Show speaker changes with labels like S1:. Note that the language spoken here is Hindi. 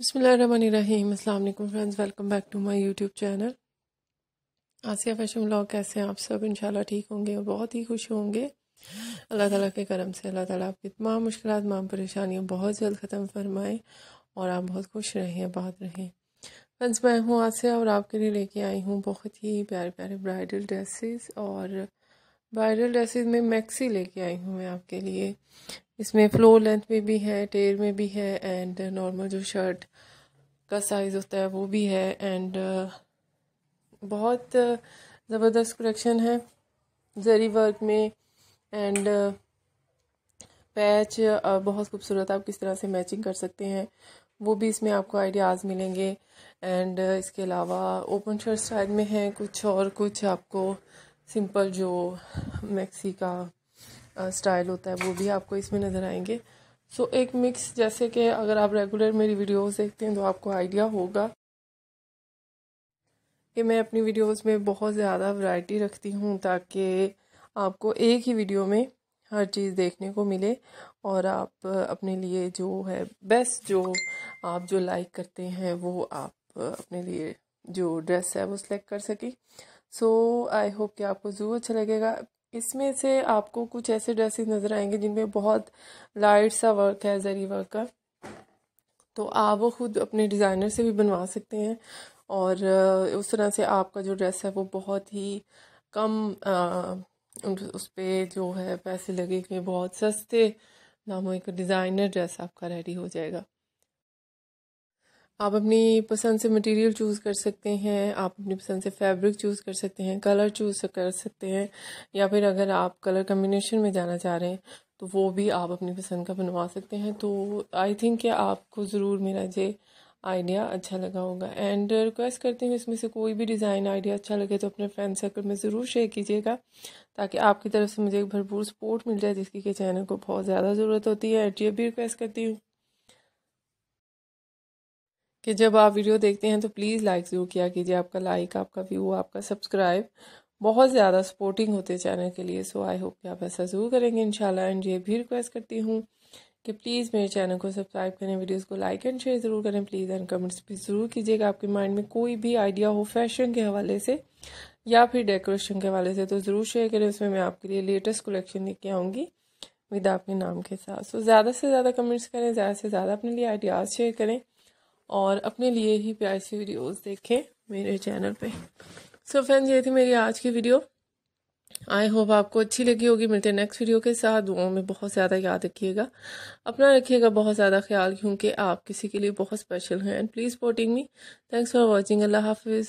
S1: बसमीम अल्लाम friends welcome back to my YouTube channel Asiya fashion blog कैसे हैं आप सब इंशाल्लाह ठीक होंगे और बहुत ही खुश होंगे अल्लाह ताला के करम से अल्लाह ताला आपकी तमाम मुश्किल तमाम परेशानियाँ बहुत जल्द ख़त्म फरमाएँ और आप बहुत खुश रहें आबाद रहें फ्रेंड्स मैं हूँ आसिया और आपके लिए लेके आई हूँ बहुत ही प्यारे प्यारे ब्राइडल ड्रेसेस और ब्राइडल ड्रेसेस में मैक्सी लेके आई हूँ मैं आपके लिए इसमें फ्लोर लेंथ में भी है टेर में भी है एंड नॉर्मल जो शर्ट का साइज़ होता है वो भी है एंड uh, बहुत uh, ज़बरदस्त कलेक्शन है जरी वर्क में एंड पैच uh, बहुत खूबसूरत आप किस तरह से मैचिंग कर सकते हैं वो भी इसमें आपको आइडियाज़ मिलेंगे एंड इसके अलावा ओपन शर्ट स्टाइल में है कुछ और कुछ आपको सिंपल जो मैक्सी का स्टाइल होता है वो भी आपको इसमें नज़र आएंगे सो so, एक मिक्स जैसे कि अगर आप रेगुलर मेरी वीडियोस देखते हैं तो आपको आइडिया होगा कि मैं अपनी वीडियोस में बहुत ज़्यादा वैरायटी रखती हूँ ताकि आपको एक ही वीडियो में हर चीज़ देखने को मिले और आप अपने लिए जो है बेस्ट जो आप जो लाइक करते हैं वो आप अपने लिए जो ड्रेस है वो सिलेक्ट कर सकें सो आई होप कि आपको ज़रूर अच्छा लगेगा इसमें से आपको कुछ ऐसे ड्रेसेस नज़र आएंगे जिनमें बहुत लाइट सा वर्क है जरी वर्क का तो आप वो खुद अपने डिज़ाइनर से भी बनवा सकते हैं और उस तरह से आपका जो ड्रेस है वो बहुत ही कम आ, उस पर जो है पैसे लगेंगे बहुत सस्ते दामों एक डिज़ाइनर ड्रेस आपका रेडी हो जाएगा आप अपनी पसंद से मटेरियल चूज़ कर सकते हैं आप अपनी पसंद से फैब्रिक चूज़ कर सकते हैं कलर चूज़ कर सकते हैं या फिर अगर आप कलर कम्बिनेशन में जाना चाह रहे हैं तो वो भी आप अपनी पसंद का बनवा सकते हैं तो आई थिंक कि आपको ज़रूर मेरा ये आइडिया अच्छा लगा होगा एंड रिक्वेस्ट करती हूँ इसमें से कोई भी डिज़ाइन आइडिया अच्छा लगे तो अपने फ्रेंड सर्कल में ज़रूर शेयर कीजिएगा ताकि आपकी तरफ से मुझे एक भरपूर सपोर्ट मिल जाए जिसकी के चैनल को बहुत ज़्यादा ज़रूरत होती है एंड ये भी रिक्वेस्ट करती हूँ कि जब आप वीडियो देखते हैं तो प्लीज़ लाइक ज़रूर किया कीजिए आपका लाइक आपका व्यू आपका सब्सक्राइब बहुत ज़्यादा सपोर्टिंग होते चैनल के लिए सो आई होप कि आप ऐसा ज़रूर करेंगे शाला एंड ये भी रिक्वेस्ट करती हूँ कि प्लीज़ मेरे चैनल को सब्सक्राइब करें वीडियोस को लाइक एंड शेयर ज़रूर करें प्लीज़ एंड कमेंट्स भी ज़रूर कीजिएगा आपके माइंड में कोई भी आइडिया हो फैशन के हवाले से या फिर डेकोरेशन के हवाले से तो ज़रूर शेयर करें उसमें मैं आपके लिए लेटेस्ट कलेक्शन लेके आऊँगी विद आपके नाम के साथ सो so, ज़्यादा से ज़्यादा कमेंट्स करें ज़्यादा से ज़्यादा अपने लिए आइडियाज़ शेयर करें और अपने लिए ही से वीडियोस देखें मेरे चैनल पे सो so फ्रेंड्स ये थी मेरी आज की वीडियो आई होप आपको अच्छी लगी होगी मिलते हैं नेक्स्ट वीडियो के साथ दुआओं में बहुत ज़्यादा याद रखिएगा अपना रखिएगा बहुत ज़्यादा ख्याल क्योंकि आप किसी के लिए बहुत स्पेशल हैं and please supporting me thanks for watching अल्लाह हाफिज़